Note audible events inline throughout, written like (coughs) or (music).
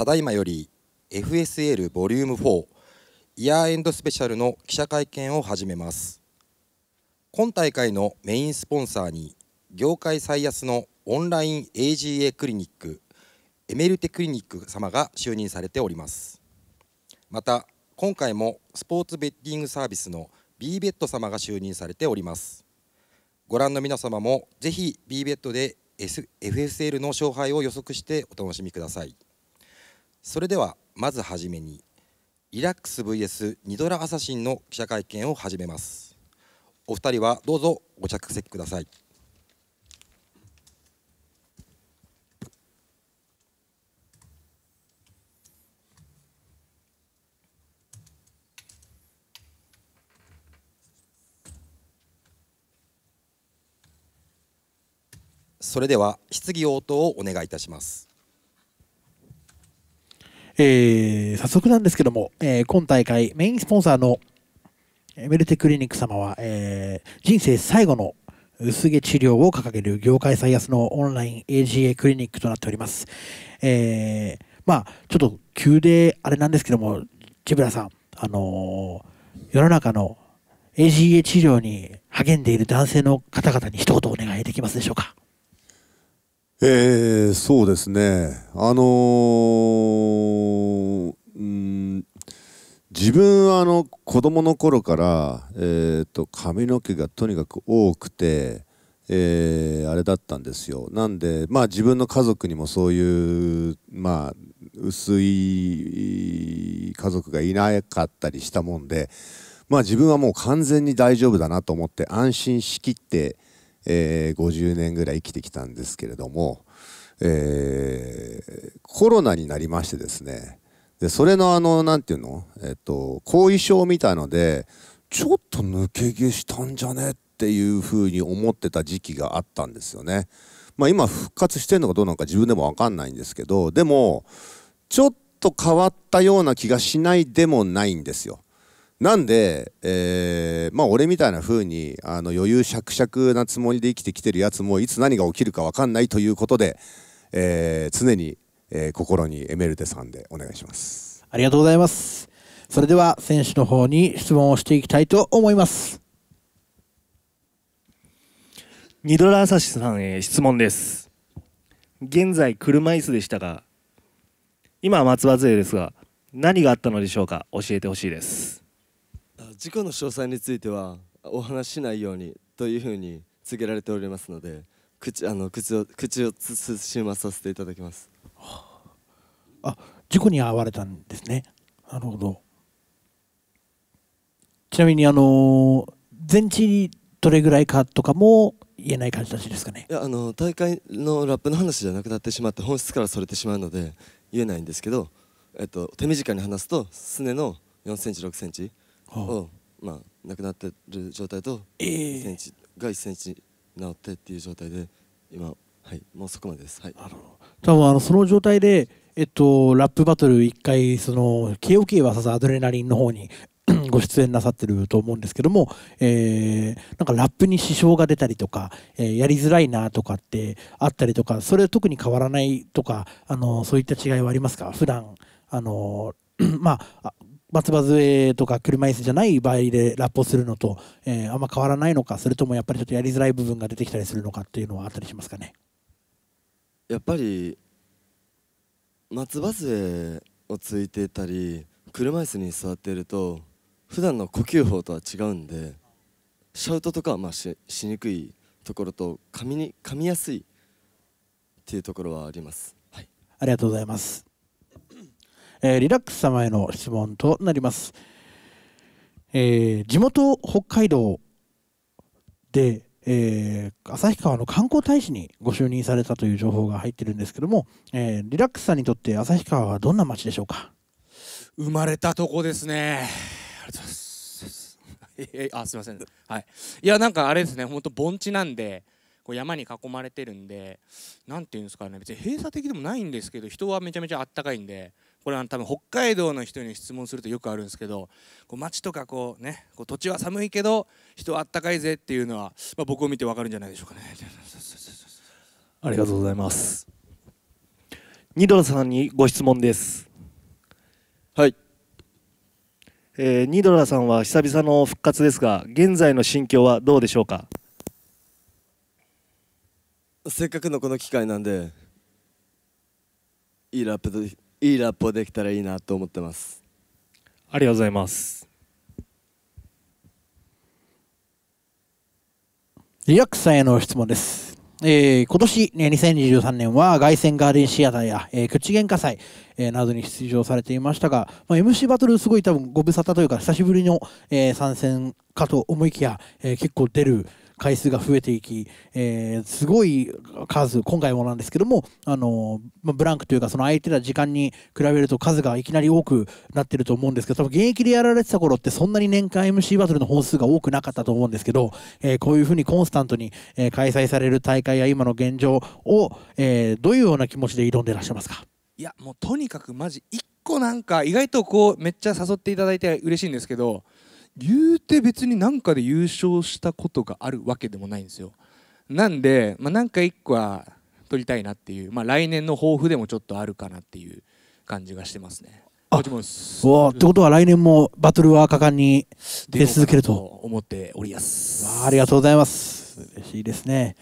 ただいまより FSL ボリューム4イヤーエンドスペシャルの記者会見を始めます今大会のメインスポンサーに業界最安のオンライン AGA クリニックエメルテクリニック様が就任されておりますまた今回もスポーツベッティングサービスの b ベッド様が就任されておりますご覧の皆様もぜひ b ベッドで、S、FSL の勝敗を予測してお楽しみくださいそれではまずはじめにリラックス VS ニドラアサシンの記者会見を始めますお二人はどうぞご着席くださいそれでは質疑応答をお願いいたしますえー、早速なんですけども、えー、今大会メインスポンサーのメルテクリニック様は、えー、人生最後の薄毛治療を掲げる業界最安のオンライン AGA クリニックとなっております。えー、まあ、ちょっと急であれなんですけども、ジブラさん、あのー、世の中の AGA 治療に励んでいる男性の方々に一言お願いできますでしょうか。えー、そうですね、あのー、うん、自分はあの子供の頃から、えーと、と髪の毛がとにかく多くて、えー、あれだったんですよ。なんで、まあ、自分の家族にもそういう、まあ、薄い家族がいなかったりしたもんで、まあ、自分はもう完全に大丈夫だなと思って安心しきって。えー、50年ぐらい生きてきたんですけれども、えー、コロナになりましてですねでそれのあの何て言うの、えっと、後遺症みたいのでちょっと抜け毛したんじゃねっていうふうに思ってた時期があったんですよね。まあ、今復活してんのかどうなのか自分でも分かんないんですけどでもちょっと変わったような気がしないでもないんですよ。なんで、えー、まあ俺みたいな風にあの余裕しゃくしゃくなつもりで生きてきてるやつもいつ何が起きるか分かんないということで、えー、常に、えー、心にエメルテさんでお願いします。ありがとうございます。それでは選手の方に質問をしていきたいと思います。ニドラサシさんへ質問です。現在車椅子でしたが、今は松葉杖ですが、何があったのでしょうか教えてほしいです。事故の詳細についてはお話ししないようにというふうに告げられておりますので口あの口を口を慎まさせていただきます。あ事故に遭われたんですね。なるほど。ちなみにあの全治どれぐらいかとかも言えない感じですかね。いやあの大会のラップの話じゃなくなってしまって本質からそれてしまうので言えないんですけど、えっと手短に話すとすねの4センチ6センチを、まあ、亡くなってる状態と、えー、センチが1センチ治ってっていう状態で今、はい、もうそこまでです。はい、あの多分あのその状態でえっと、ラップバトル1回その k o k さ s アドレナリンの方に (coughs) ご出演なさってると思うんですけども、えー、なんかラップに支障が出たりとか、えー、やりづらいなとかってあったりとかそれは特に変わらないとかあのそういった違いはありますか普段あの (coughs) まあ松葉杖とか車椅子じゃない場合でラップをするのと、えー、あんま変わらないのかそれともやっぱりちょっとやりづらい部分が出てきたりするのかっていうのはあったりしますかねやっぱり松葉杖をついていたり車椅子に座っていると普段の呼吸法とは違うんでシャウトとかはまあししにくいところと噛みに噛みやすいっていうところはあります、はい、ありがとうございますえー、リラックス様への質問となります、えー、地元北海道で、えー、旭川の観光大使にご就任されたという情報が入ってるんですけども、えリラックスさんにとって旭川はどんな街でしょうか生まれたとこですねありがとうございます (laughs) えあすいません、はい、いやなんかあれですね本当盆地なんでこう山に囲まれてるんで何ていうんですかね別に閉鎖的でもないんですけど人はめちゃめちゃあったかいんでこれは多分北海道の人に質問するとよくあるんですけどこう街とかこう、ね、こう土地は寒いけど人はあったかいぜっていうのは、まあ、僕を見てわかるんじゃないでしょうかね。ありがとうございます。ニドラさんにご質問です。はい。えー、ニドラさんは久々の復活ですが、現在の心境はどうでしょうか。せっかくのこの機会なんで、いいラップでいいラップをできたらいいなと思ってますありがとうございますリラックスさんへの質問です、えー、今年、ね、2023年は凱旋ガーデンシアターや、えー、口喧嘩祭、えー、などに出場されていましたが、まあ、MC バトルすごい多分ご無沙汰というか久しぶりの、えー、参戦かと思いきや、えー、結構出る、回数が増えていき、えー、すごい数、今回もなんですけども、あのまあ、ブランクというか、その空いてた時間に比べると数がいきなり多くなってると思うんですけど、多分現役でやられてた頃って、そんなに年間 MC バトルの本数が多くなかったと思うんですけど、えー、こういうふうにコンスタントに、え開催される大会や今の現状を、えー、どういうような気持ちで挑んでらっしゃいますかいやもうとにかくマジ1個なんか意外とこうめっちゃ誘っていただいて嬉しいんですけど言うて別に何かで優勝したことがあるわけでもないんですよなんで、まあ、なんか1個は取りたいなっていう、まあ、来年の抱負でもちょっとあるかなっていう感じがしてますねあもちろんおってことは来年もバトルは果敢に出続けると思っておりますありがとうございます嬉しいですね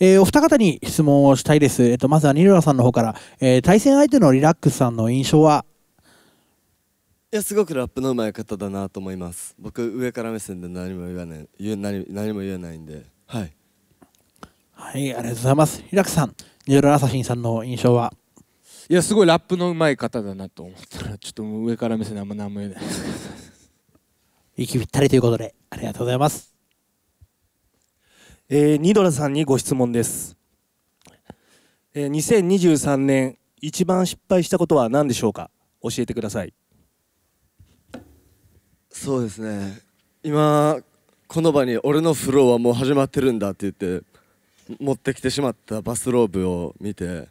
えー、お二方に質問をしたいです。えっと、まずはニルラさんの方から、えー、対戦相手のリラックスさんの印象はいやすごくラップの上手い方だなと思います僕上から目線で何も言わない何何も言えないんではいはいありがとうございます平くさんニューロシンさんの印象はいやすごいラップの上手い方だなと思ったらちょっと上から目線であんま何も言えない (laughs) 息ぴったりということでありがとうございますえー、ニドラさんにご質問です、えー、2023年一番失敗したことは何でしょうか教えてくださいそうですね今この場に俺のフローはもう始まってるんだって言って持ってきてしまったバスローブを見て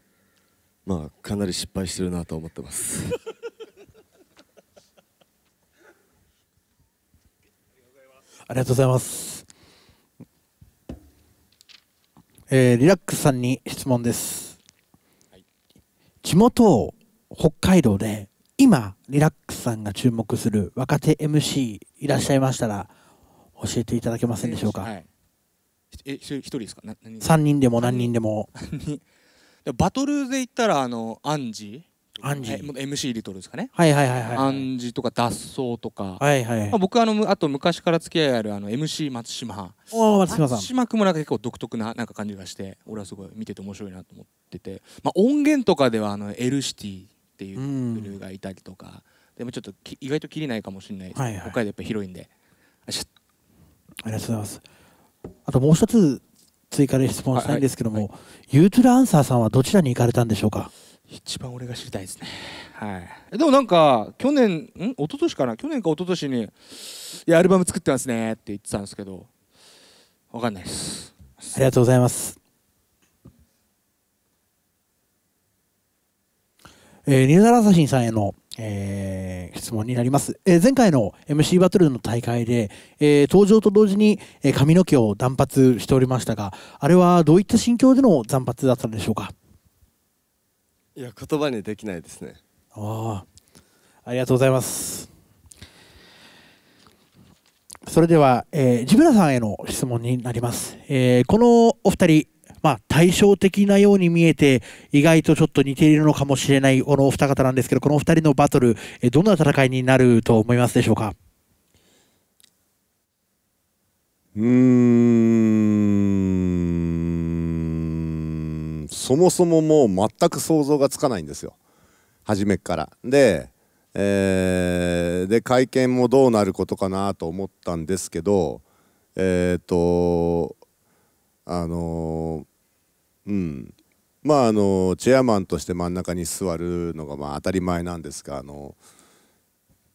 まあかなり失敗してるなと思ってます (laughs) ありがとうございます、えー、リラックスさんに質問です、はい、地元北海道で今リラックスさんが注目する若手 MC いらっしゃいましたら教えていただけませんでしょうか、はい、え一人ですかな何3人でも何人 (laughs) でもバトルで言ったらあのアンジアンジ MC リトルですかねはいはいはいはいアンジとか脱走とかはいはい、まあ、僕あのあと昔から付き合いあるあの MC 松島お松島さん松島君もなんか結構独特ななんか感じがして俺はすごい見てて面白いなと思っててまあ音源とかではあのエルシティっていうグルーがいたりとか、でもちょっと意外と切れないかもしれない、はいはい、北海道やっぱ広いんでありがとうございますあともう一つ追加で質問したいんですけども、はいはい、ユーツルアンサーさんはどちらに行かれたんでしょうか一番俺が知りたいですねはいでもなんか去年ん一昨年かな去年か一昨年に「いやアルバム作ってますね」って言ってたんですけど分かんないですありがとうございますえー、ニューザラサシンさんへの、えー、質問になります、えー、前回の MC バトルの大会で、えー、登場と同時に、えー、髪の毛を断髪しておりましたがあれはどういった心境での断髪だったんでしょうかいや言葉にできないですねああありがとうございますそれでは、えー、ジブラさんへの質問になります、えー、このお二人まあ、対照的なように見えて、意外とちょっと似ているのかもしれないこのお二方なんですけど、このお二人のバトル、どんな戦いになると思いますでしょうか。うんそもそももう全く想像がつかないんですよ初めからで、えー、で会見もどうなることかなと思ったんですけどえっ、ー、とあのーうんまああのチェアマンとして真ん中に座るのがまあ当たり前なんですがあの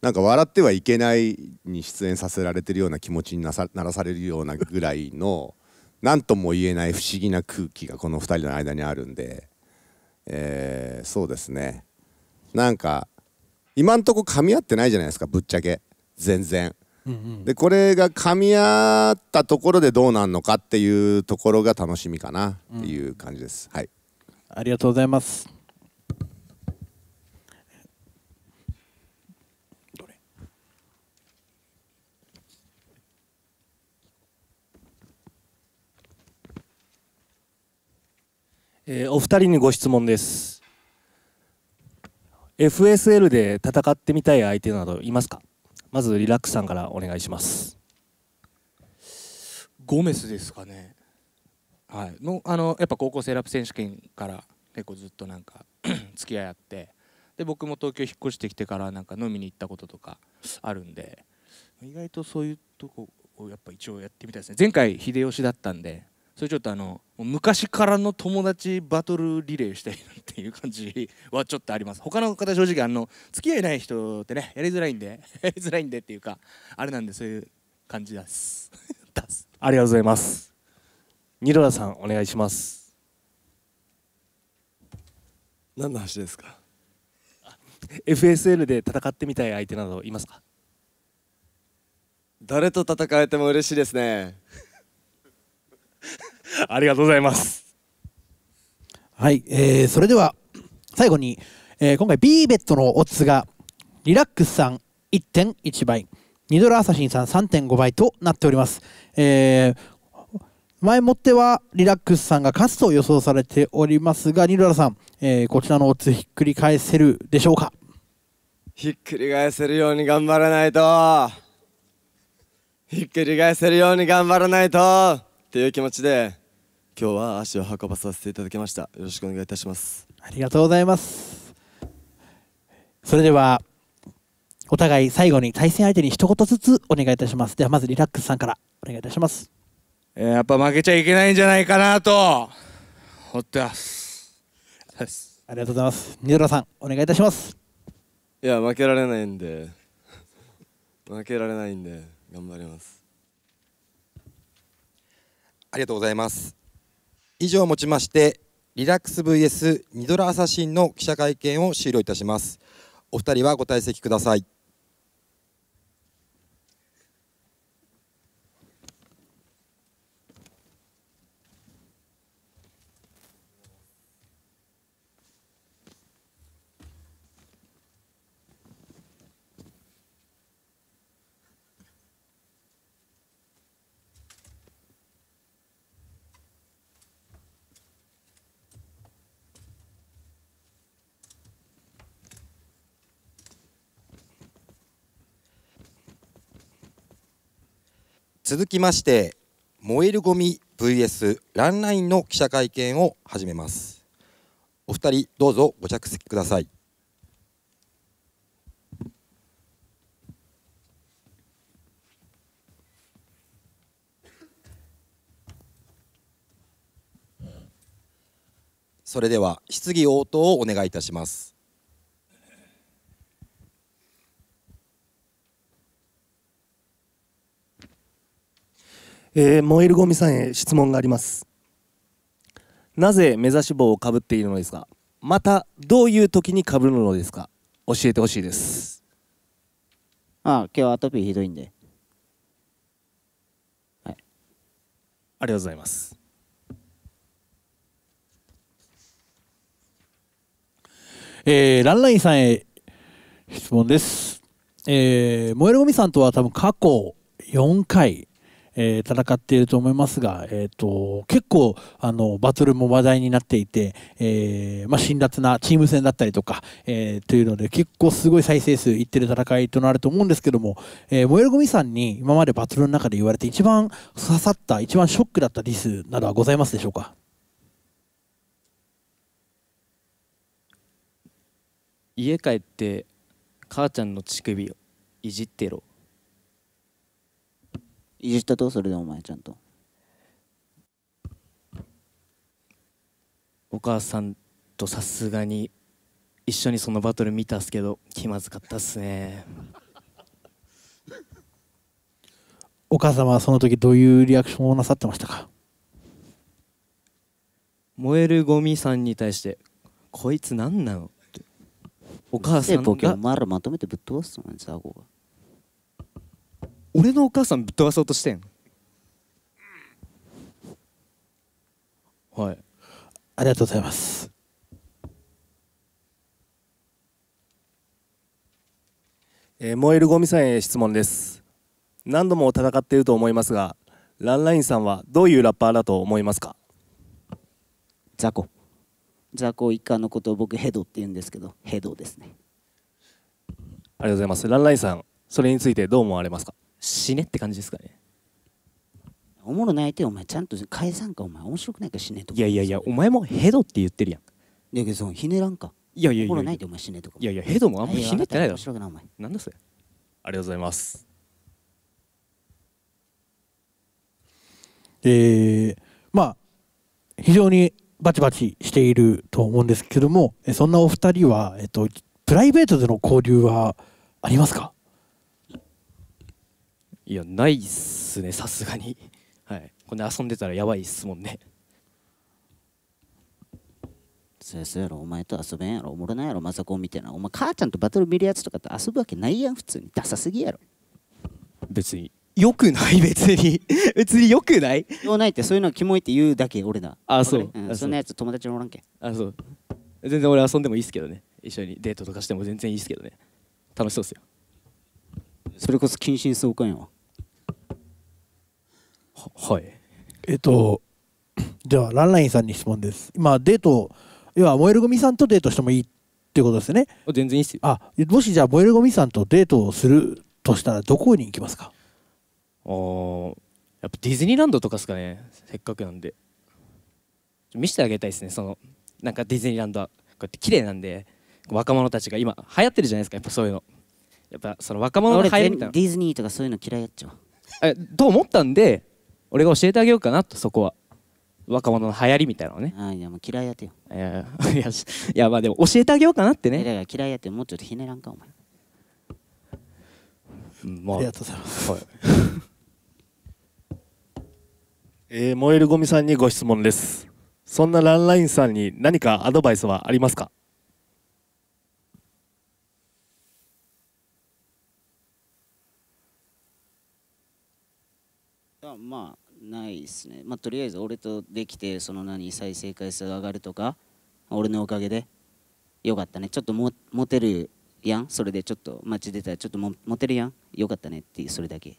なんか笑ってはいけないに出演させられてるような気持ちになさならされるようなぐらいの何とも言えない不思議な空気がこの2人の間にあるんで、えー、そうですねなんか今んとこ噛み合ってないじゃないですかぶっちゃけ全然。でこれが噛み合ったところでどうなるのかっていうところが楽しみかなっていう感じです、うん、はいありがとうございますえー、お二人にご質問です FSL で戦ってみたい相手などいますかまずリラックスさんからお願いしますゴメスですかねはいのあのやっぱ高校生ラップ選手権から結構ずっとなんか (clears throat) 付き合いあってで僕も東京引っ越してきてからなんか飲みに行ったこととかあるんで意外とそういうとこをやっぱ一応やってみたいですね前回秀吉だったんでそれちょっとあの昔からの友達バトルリレーしたいなっていう感じ (laughs) はちょっとあります他の方正直あの付き合いない人ってねやりづらいんで (laughs) やりづらいんでっていうかあれなんでそういう感じです (laughs) ありがとうございますニロラさんお願いします何の話ですか FSL で戦ってみたい相手などいますか誰と戦えても嬉しいですね (laughs) ありがとうございます。はい、えー、それでは最後に、えー、今回 B ベッドのオッズがリラックスさん1.1倍ニドラアサシンさん3.5倍となっております、えー、前もってはリラックスさんが勝つと予想されておりますがニドラさん、えー、こちらのオッズひっくり返せるでしょうかひっくり返せるように頑張らないとひっくり返せるように頑張らないとっていう気持ちで今日は足を運ばさせていただきましたよろしくお願いいたしますありがとうございますそれではお互い最後に対戦相手に一言ずつお願いいたしますではまずリラックスさんからお願いいたしますやっぱ負けちゃいけないんじゃないかなと思ってますありがとうございます二浦さんお願いいたしますいや負けられないんで負けられないんで頑張りますありがとうございます以上をもちましてリラックス VS ニドラアサシンの記者会見を終了いたしますお二人はご退席ください続きまして燃えるゴミ VS ランラインの記者会見を始めますお二人どうぞご着席くださいそれでは質疑応答をお願いいたしますえー、燃えるゴミさんへ質問がありますなぜ目指し棒をかぶっているのですかまたどういう時にかぶるのですか教えてほしいですああ今日アトピーひどいんではいありがとうございますえー、ランラインさんへ質問です、えー、燃えるゴミさんとは多分過去4回えー、戦っていると思いますが、えーと、結構あのバトルも話題になっていて、えー、まあ、辛辣なチーム戦だったりとか、えー、というので結構すごい再生数いってる戦いとなると思うんですけども、えー、燃えるゴミさんに今までバトルの中で言われて一番刺さった一番ショックだったディスなどはございますでしょうか家帰って母ちゃんの乳首をいじってろいじったとそれでお前ちゃんとお母さんとさすがに一緒にそのバトル見たっすけど気まずかったっすね (laughs) お母様はその時どういうリアクションをなさってましたか燃えるゴミさんに対して「こいつ何なの?」ってお母さんがまとめてぶっ飛ばすのにさが。俺のお母さんぶっ飛ばそうとしてんはいありがとうございますえー、燃えるゴミさんへ質問です何度も戦っていると思いますがランラインさんはどういうラッパーだと思いますか雑魚雑魚一家のことを僕ヘドって言うんですけどヘドですねありがとうございますランラインさんそれについてどう思われますか死ねって感じですかねおもろないてお前ちゃんと返さんかお前面白くないか死ねとかいやいやいやお前もヘドって言ってるやんいやけどそひねらんかいやいやおもろないてお前死ねとかいやいやヘドもあんまりひねってないだろ面白くないお前なんだそれありがとうございますえー、まあ非常にバチバチしていると思うんですけどもそんなお二人は、えっと、プライベートでの交流はありますかいやないっすねさすがにはいこれ遊んでたらやばいっすもんね先生やろお前と遊べんやろおもろないやろマザコンみたいなお前母ちゃんとバトル見るやつとかって遊ぶわけないやん普通にダサすぎやろ別によくない (laughs) 別に (laughs) 別によくないよないってそういうのキモいって言うだけ俺だあそう、うん、そんなやつ友達におらんけあそう全然俺遊んでもいいっすけどね一緒にデートとかしても全然いいっすけどね楽しそうっすよそれこそ謹慎相関やわえっと (clears throat) じゃランラインさんに質問です今デート要は燃えるゴミさんとデートしてもいいっていうことですね全然いいっすよあもしじゃあ燃えるゴミさんとデートをするとしたらどこに行きますかおやっぱディズニーランドとかですかねせっかくなんで見せてあげたいですねそのなんかディズニーランドはこうやって綺麗なんで若者たちが今流行ってるじゃないですかやっぱそういうのやっぱその若者が流行るみたいなディズニーとかそういうの嫌いやっちゃうえと思ったんで俺が教えてあげようかなとそこは若者の流行りみたいなのねああいやもう嫌いやってよいやいやいやまあでも教えてあげようかなってね嫌いやってもうちょっとひねらんかお前、まあ、ありがとうございます、はい (laughs) えー、燃えるゴミさんにご質問ですそんなランラインさんに何かアドバイスはありますかまあないですね、まあ、とりあえず俺とできてその何再生回数が上がるとか俺のおかげでよかったねちょっとモテるやんそれでちょっと街出たらちょっとモテるやんよかったねっていうそれだけ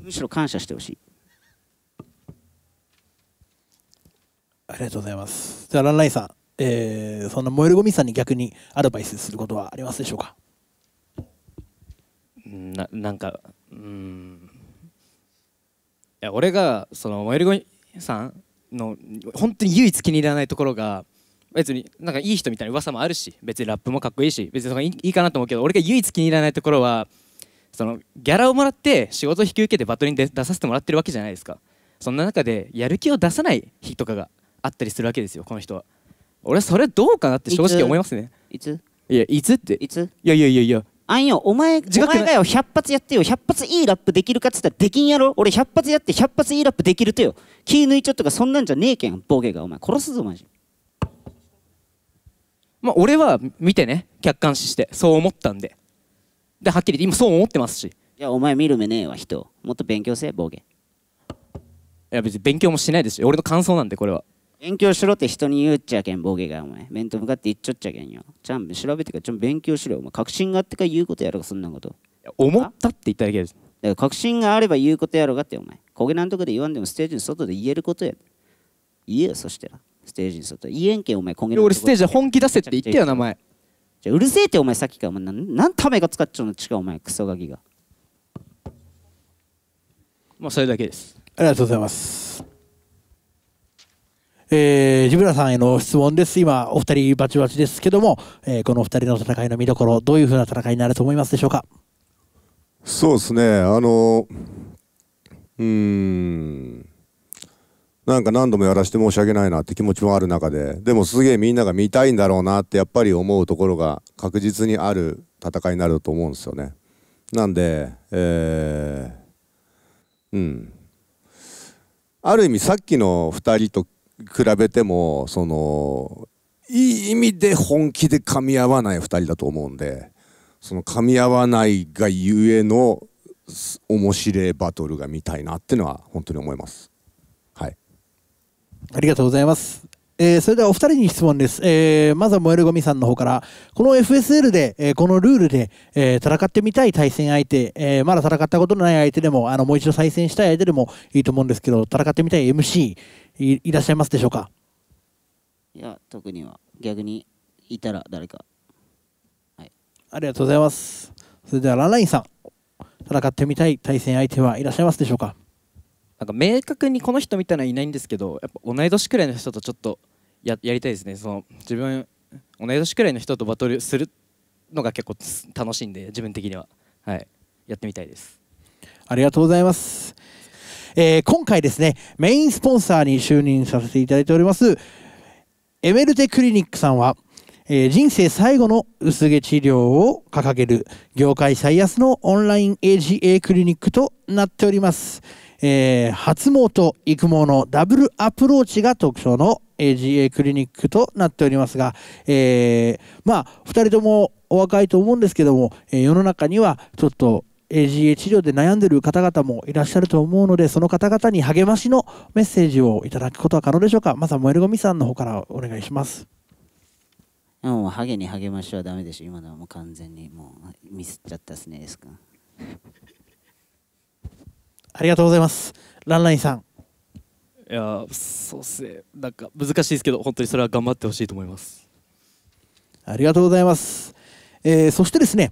むしろ感謝してほしいありがとうございますじゃあランラインさん、えー、そんな燃えるゴミさんに逆にアドバイスすることはありますでしょうかななんかうんや俺がそのマユルゴさんの本当に唯一気に入らないところが別になんかいい人みたいな噂もあるし別にラップもかっこいいし別にそいいかなと思うけど俺が唯一気に入らないところはそのギャラをもらって仕事を引き受けてバトルに出させてもらってるわけじゃないですかそんな中でやる気を出さない日とかがあったりするわけですよこの人は俺それどうかなって正直思いますねいついやいつっていついやいやいやいやあんよ、お前、お前がよ、100発やってよ、100発いいラップできるかっつったらできんやろ俺100発やって100発いいラップできるとよ。気抜いちょったか、そんなんじゃねえけん、ボケが。お前、殺すぞ、マジ。まあ、俺は見てね、客観視して、そう思ったんで。で、はっきり言って、今そう思ってますし。いや、お前見る目ねえわ、人。もっと勉強せえ、ボケ。いや、別に勉強もしないですし、俺の感想なんで、これは。勉強しろって人に言うっちゃけん、ボケが、お前。面と向かって言っちゃっちゃけんよ。ちゃん、調べてかちゃん勉強しろ。お前、確信があってから言うことやろ、そんなこと。思ったって言っただけです。だから確信があれば言うことやろがって、お前。こげなんとかで言わんでも、ステージの外で言えることや。言えよ、そしたら。ステージに外。言えんけん、お前、こげ俺、ステージで本気出せって言ってよ、名前。じゃうるせえって、お前、さっきから。お前、なんためが使っちゃうの、ちか、お前、クソガキが。まあ、それだけです。ありがとうございます。えー、ブラさんへの質問です。今、お二人バチバチですけども、えー、この二人の戦いの見どころ、どういうふうな戦いになると思いますでしょうか。そうですね、あの、うん、なんか何度もやらせて申し訳ないなって気持ちもある中で、でもすげえみんなが見たいんだろうなってやっぱり思うところが確実にある戦いになると思うんですよね。なんで、えー、うん。ある意味さっきの2人と比べてもそのいい意味で本気で噛み合わない2人だと思うんでその噛み合わないがゆえの面白いバトルが見たいなっていうのは本当に思います。はい、ありがとうございます。えー、それではお二人に質問です。えー、まずは燃えるゴミさんの方から、この FSL で、えー、このルールで、え戦ってみたい対戦相手、えまだ戦ったことのない相手でも、あの、もう一度再戦したい相手でもいいと思うんですけど、戦ってみたい MC、いらっしゃいますでしょうかいや特には逆にいたら誰かはいありがとうございますそれではランラインさん戦ってみたい対戦相手はいらっしゃいますでしょうかなんか明確にこの人みたいなのはいないんですけどやっぱ同い年くらいの人とちょっとややりたいですねその自分同い年くらいの人とバトルするのが結構楽しいんで自分的にははいやってみたいですありがとうございますえー、今回ですね、メインスポンサーに就任させていただいております、エメルテクリニックさんは、えー、人生最後の薄毛治療を掲げる業界最安のオンライン AGA クリニックとなっております。えー、発毛と育毛のダブルアプローチが特徴の AGA クリニックとなっておりますが、えー、まあ、2人ともお若いと思うんですけども、え世の中にはちょっと AGA 治療で悩んでる方々もいらっしゃると思うので、その方々に励ましのメッセージをいただくことは可能でしょうか。まずは燃えるゴミさんの方からお願いします。もうハゲに励ましはダメでしょ。今のはもう完全にもうミスっちゃったですね。ですか。(laughs) ありがとうございます。ランラインさん。いやそうっすね。なんか難しいですけど、本当にそれは頑張ってほしいと思います。ありがとうございます。えー、そしてですね、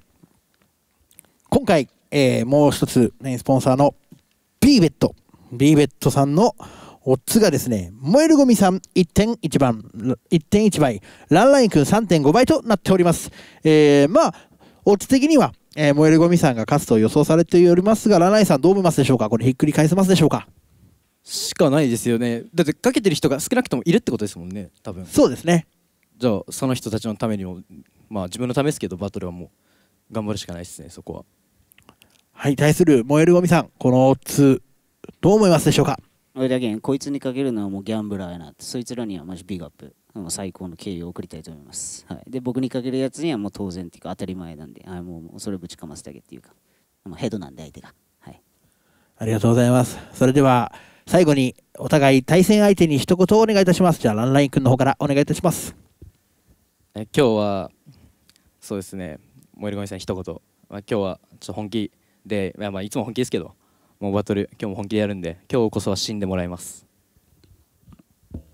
今回えー、もう一つ、ね、スポンサーの B ベット。B ベットさんのオッズがですね、燃えるゴミさん1.1番、1.1倍、ランライン君3.5倍となっております。えー、まあ、オッズ的には、えー、燃えるゴミさんが勝つと予想されておりますが、ランラインさんどう思いますでしょうかこれひっくり返せますでしょうかしかないですよね。だってかけてる人が少なくともいるってことですもんね、多分。そうですね。じゃあ、その人たちのためにも、まあ自分のためですけど、バトルはもう頑張るしかないですね、そこは。はい、対する燃えるゴミさん、この2、どう思いますでしょうか俺だけこいつにかけるのはもうギャンブラーやなって、そいつらにはマジビッグアップ、もう最高の敬意を送りたいと思います。はい、で、僕にかけるやつにはもう当然っていうか当たり前なんで、はい、もうそれぶちかませてあげっていうか、もうヘドなんで相手が。はい。ありがとうございます。それでは、最後にお互い対戦相手に一言お願いいたします。じゃあ、ランライン君の方からお願いいたします。え今日は、そうですね、燃えるゴミさん一言、まあ、今日はちょっと本気で、まあ、まあいつも本気ですけどもうバトル今日も本気でやるんで今日こそは死んでもらいます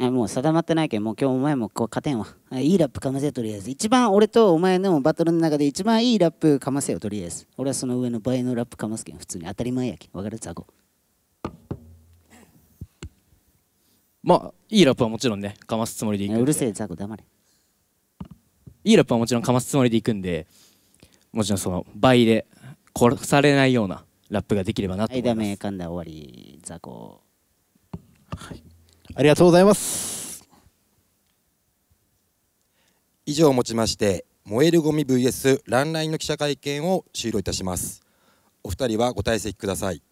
えもう定まってないけどもう今日お前もこう勝てんわいいラップかませとりあえず一番俺とお前のバトルの中で一番いいラップかませよとりあえず俺はその上の倍のラップかますけん普通に当たり前やけん分かるザコまあいいラップはもちろんねかますつもりでいくんでうるせえザコ黙れいいラップはもちろんかますつもりでいくんでもちろんその倍で殺されないようなラップができればなと思います。はい、ダメ噛んだ終わり雑魚。はい、ありがとうございます。以上をもちまして燃えるゴミ VS ランラインの記者会見を終了いたします。お二人はご退席ください。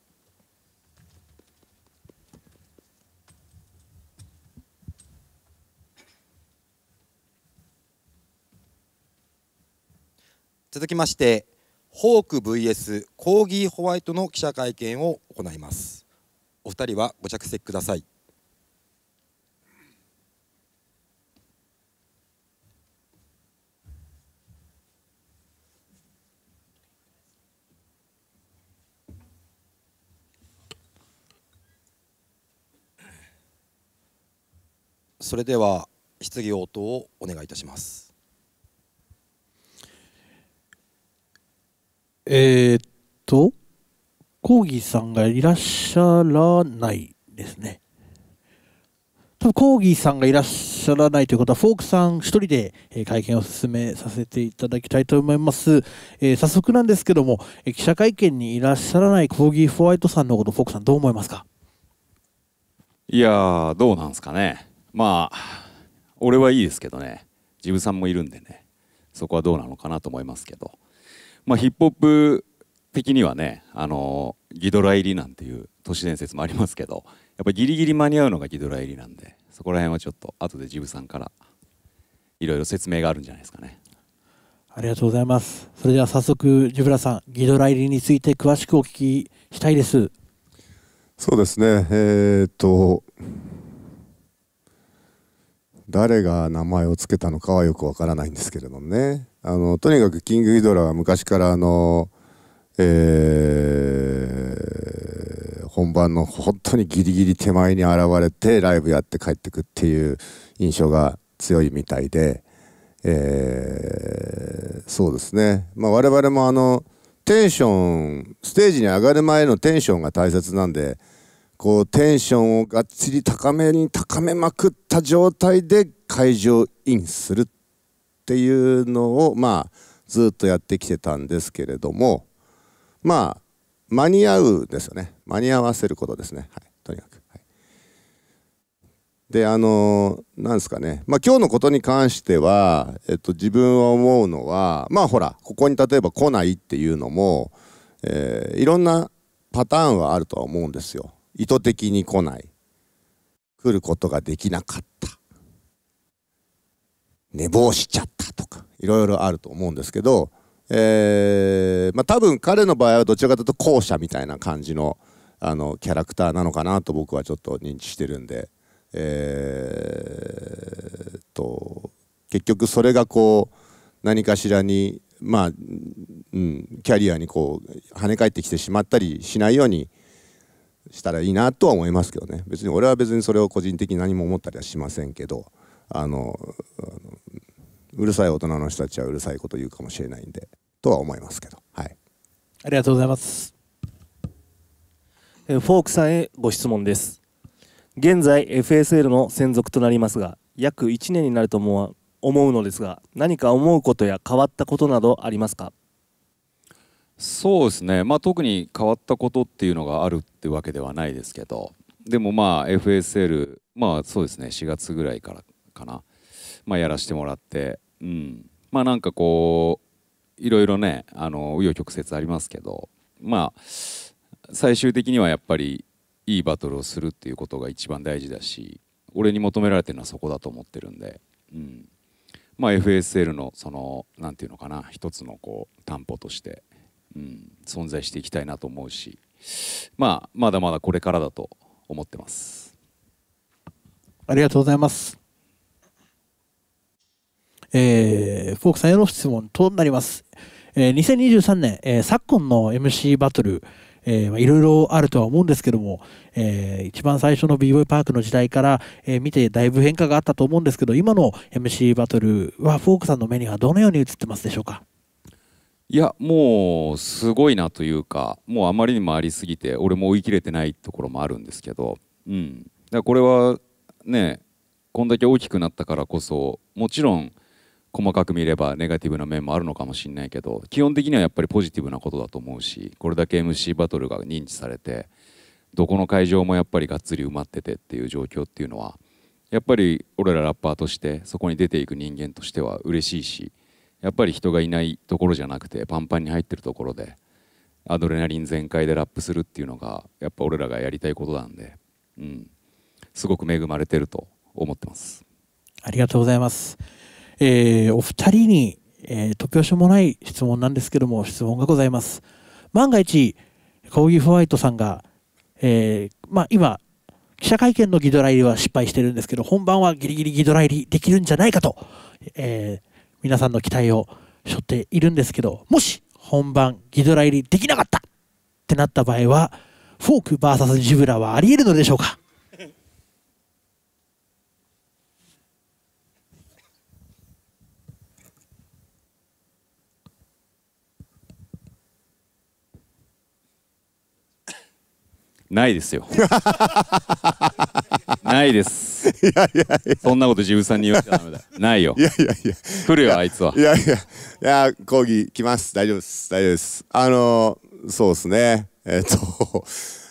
続きましてホーク VS コーギー・ホワイトの記者会見を行いますお二人はご着席くださいそれでは質疑応答をお願いいたしますえー、っと、コーギーさんがいらっしゃらないですね。多分コーギーさんがいらっしゃらないということは、フォークさん一人で会見を進めさせていただきたいと思います。えー、早速なんですけども、記者会見にいらっしゃらないコーギー・ホワイトさんのこと、フォークさんどう思いますかいやどうなんですかね。まあ、俺はいいですけどね、ジブさんもいるんでね、そこはどうなのかなと思いますけど。まあ、ヒップホップ的にはねあのギドラ入りなんていう都市伝説もありますけどやっぱギリギリ間に合うのがギドラ入りなんでそこら辺はちょっと後でジブさんからいろいろ説明があるんじゃないですかねありがとうございますそれでは早速ジブラさんギドラ入りについて詳しくお聞きしたいですそうですねえー、っと誰が名前を付けたのかはよくわからないんですけれどもねあのとにかくキングギドラは昔からあの、えー、本番の本当にギリギリ手前に現れてライブやって帰ってくっていう印象が強いみたいで、えー、そうですね、まあ、我々もあのテンションステージに上がる前のテンションが大切なんで。こうテンションをがっちり高めに高めまくった状態で会場インするっていうのをまあずっとやってきてたんですけれどもまあ間に合うですよね間に合わせることですね、はい、とにかく。はい、であのー、なんですかね、まあ、今日のことに関しては、えっと、自分は思うのはまあほらここに例えば来ないっていうのも、えー、いろんなパターンはあるとは思うんですよ。意図的に来ない来ることができなかった寝坊しちゃったとかいろいろあると思うんですけど、えーまあ、多分彼の場合はどちらかというと後者みたいな感じのあのキャラクターなのかなと僕はちょっと認知してるんで、えー、と結局それがこう何かしらにまあ、うん、キャリアにこう跳ね返ってきてしまったりしないようにしたらいいなとは思いますけどね別に俺は別にそれを個人的に何も思ったりはしませんけどあのうるさい大人の人たちはうるさいこと言うかもしれないんでとは思いますけどはいありがとうございますフォークさんへご質問です現在 FSL の専属となりますが約1年になると思う思うのですが何か思うことや変わったことなどありますかそうですね、まあ、特に変わったことっていうのがあるってわけではないですけどでもまあ FSL まあそうですね4月ぐらいからかな、まあ、やらせてもらって、うん、まあなんかこういろいろねあの紆余曲折ありますけどまあ最終的にはやっぱりいいバトルをするっていうことが一番大事だし俺に求められてるのはそこだと思ってるんで、うん、まあ FSL のその何て言うのかな一つのこう担保としてうん、存在していきたいなと思うし、まあ、まだまだこれからだと思ってます。ありがとうございます。えー、フォークさんへの質問となります。えー、2023年、えー、昨今の MC バトル、えいろいろあるとは思うんですけども、えー、一番最初の b ボイパークの時代から、えー、見てだいぶ変化があったと思うんですけど今の MC バトルはフォークさんの目にはどのように映ってますでしょうかいやもうすごいなというかもうあまりにもありすぎて俺も追い切れてないところもあるんですけど、うん、だからこれはねこんだけ大きくなったからこそもちろん細かく見ればネガティブな面もあるのかもしれないけど基本的にはやっぱりポジティブなことだと思うしこれだけ MC バトルが認知されてどこの会場もやっぱりがっつり埋まっててっていう状況っていうのはやっぱり俺らラッパーとしてそこに出ていく人間としては嬉しいし。やっぱり人がいないところじゃなくてパンパンに入ってるところでアドレナリン全開でラップするっていうのがやっぱ俺らがやりたいことなんで、うん、すごく恵まれてると思ってますありがとうございます、えー、お二人に、えー、突拍子もない質問なんですけども質問がございます万が一コーギー・ホワイトさんが、えー、まあ今記者会見のギドラ入りは失敗してるんですけど本番はギリギリギドラ入りできるんじゃないかと、えー、皆さんの期待を背負っているんですけどもし本番ギドラ入りできなかったってなった場合はフォーク VS ジブラはありえるのでしょうかないですよ (laughs) ないですいやいやそんなこと自分さんに言われちゃダメだないよいやいやいや来るよあいつはいやいやいや講義来ます大丈夫です大丈夫ですあのー、そうですねえー、っと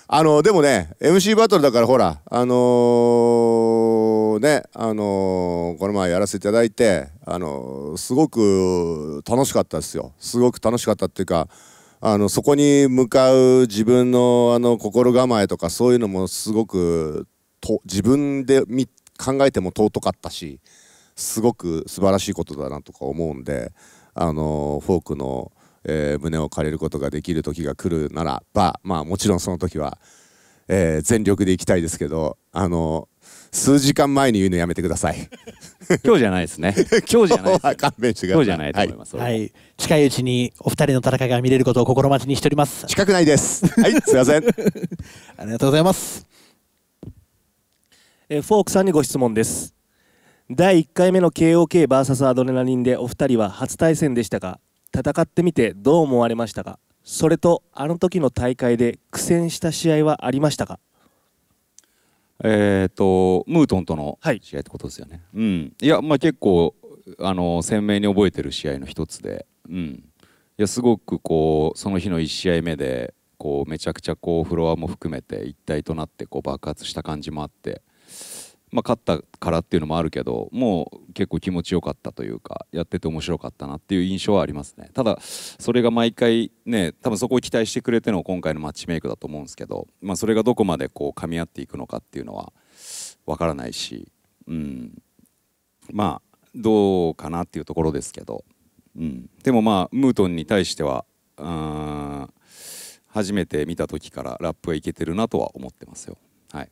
あのー、でもね MC バトルだからほらあのねあのこの前やらせていただいてあのすごく楽しかったですよすごく楽しかったっていうかあのそこに向かう自分のあの心構えとかそういうのもすごくと自分で考えても尊かったしすごく素晴らしいことだなとか思うんであのフォークの、えー、胸を借りることができる時が来るならばまあもちろんその時は、えー、全力でいきたいですけどあの数時間前に言うのやめてください今日じゃないですね (laughs) 今日じゃない、ね、今日じゃないと思います、い、はい近いうちにお二人の戦いが見れることを心待ちにしております近くないですはいすいません (laughs) ありがとうございますえフォークさんにご質問です第1回目の KOKVS アドレナリンでお二人は初対戦でしたが戦ってみてどう思われましたかそれとあの時の大会で苦戦した試合はありましたかえーと、とムートンとの試合ってことですよね、はい、うん、いや、まあ、結構あの鮮明に覚えてる試合の一つで、うん、いやすごくこうその日の1試合目でこうめちゃくちゃこうフロアも含めて一体となってこう爆発した感じもあって、まあ、勝ったからっていうのもあるけどもう結構気持ちよかったというかやってて面白かったなっていう印象はありますねただそれが毎回ね多分そこを期待してくれての今回のマッチメイクだと思うんですけど、まあ、それがどこまでこう噛み合っていくのかっていうのは分からないし、うん、まあどうかなっていうところですけど。うん、でもまあムートンに対しては初めて見た時からラップはいけてるなとは思ってますよはい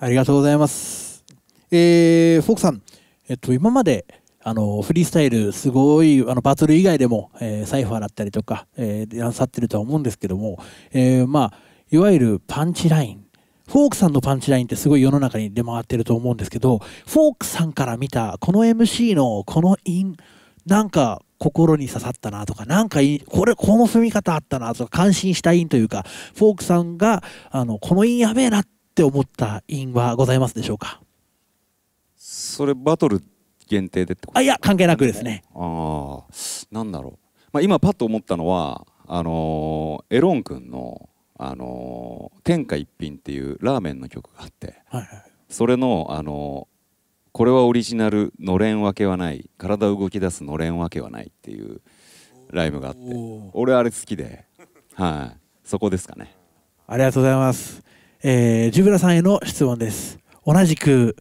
ありがとうございますえー、フォークさん、えっと、今まであのフリースタイルすごいあのバトル以外でも、えー、サイファーだったりとか、えー、なさってるとは思うんですけども、えー、まあいわゆるパンチラインフォークさんのパンチラインってすごい世の中に出回ってると思うんですけど、フォークさんから見た、この MC のこのイン、なんか心に刺さったなとか、なんかこれ、この踏み方あったなとか、感心したインというか、フォークさんが、あの、このインやべえなって思ったインはございますでしょうかそれ、バトル限定でってことあ、いや、関係なくですね。ああ、なんだろう。まあ、今、パッと思ったのは、あのー、エロン君の、あのー「天下一品」っていうラーメンの曲があって、はいはい、それの、あのー、これはオリジナル「のれんわけはない体動き出すのれんわけはない」っていうライブがあって俺あれ好きで、はい、そこですかねありがとうございます、えー、ジュブラさんへの質問です同じく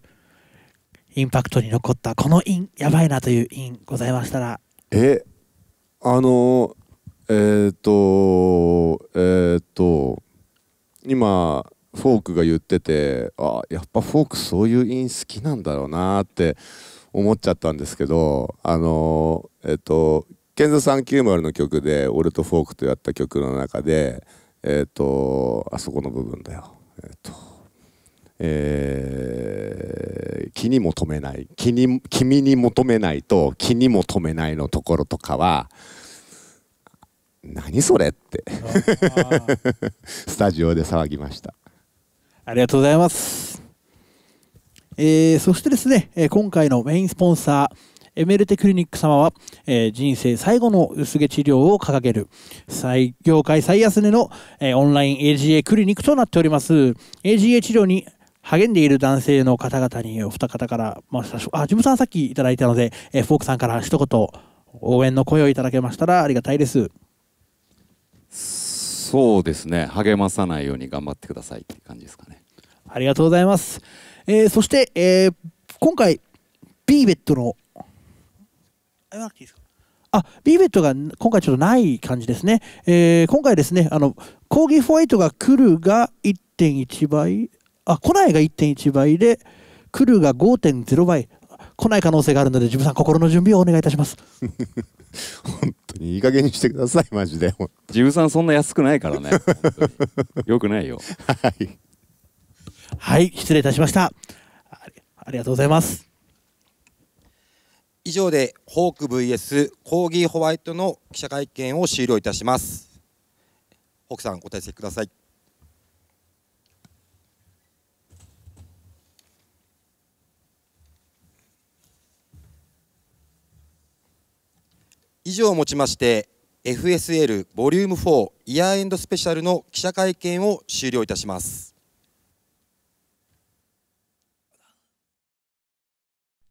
インパクトに残ったこのインやばいなというインございましたらえあのーえっ、ー、とえっ、ー、と今フォークが言っててあやっぱフォークそういう韻好きなんだろうなって思っちゃったんですけどあのえっ、ー、とケンさん9 0の曲で俺とフォークとやった曲の中でえっ、とあそこの部分だよえっ、とえー、気にも留めない気に君に求めないと気にも留めないのところとかは何それってスタジオで騒ぎましたありがとうございます、えー、そしてですね、え今回のメインスポンサーエメルテクリニック様は、えー、人生最後の薄毛治療を掲げる、最業界最安値の、えー、オンライン AGA クリニックとなっております。AGA 治療に励んでいる男性の方々にお二方から、まあ、あ、ジムさんさっきいただいたので、えー、フォークさんから一言、応援の声をいただけましたらありがたいです。そうですね励まさないように頑張ってくださいって感じですかねありがとうございます、えー、そして、えー、今回ビーベットのあ、ビーベットが今回ちょっとない感じですね。えー、今回ですね、あの、コーギーイトが来るが1.1倍、あ、来ないが1.1倍で、来るが5.0倍、来ない可能性があるので、ジムさん、心の準備をお願いいたします。(laughs) 本当にいい加減にしてください、マジで。ジムさん、そんな安くないからね。(laughs) よくないよ。はい。はい、失礼いたしました。ありがとうございます。以上でホーク VS コーギーホワイトの記者会見を終了いたします。ホークさんご退席ください。以上をもちまして FSL ボリューム4イヤーエンドスペシャルの記者会見を終了いたします。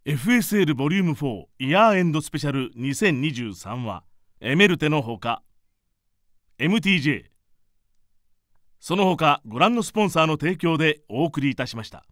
FSL ボリューム4イヤーエンドスペシャル2023はエメルテのほか MTJ その他ご覧のスポンサーの提供でお送りいたしました。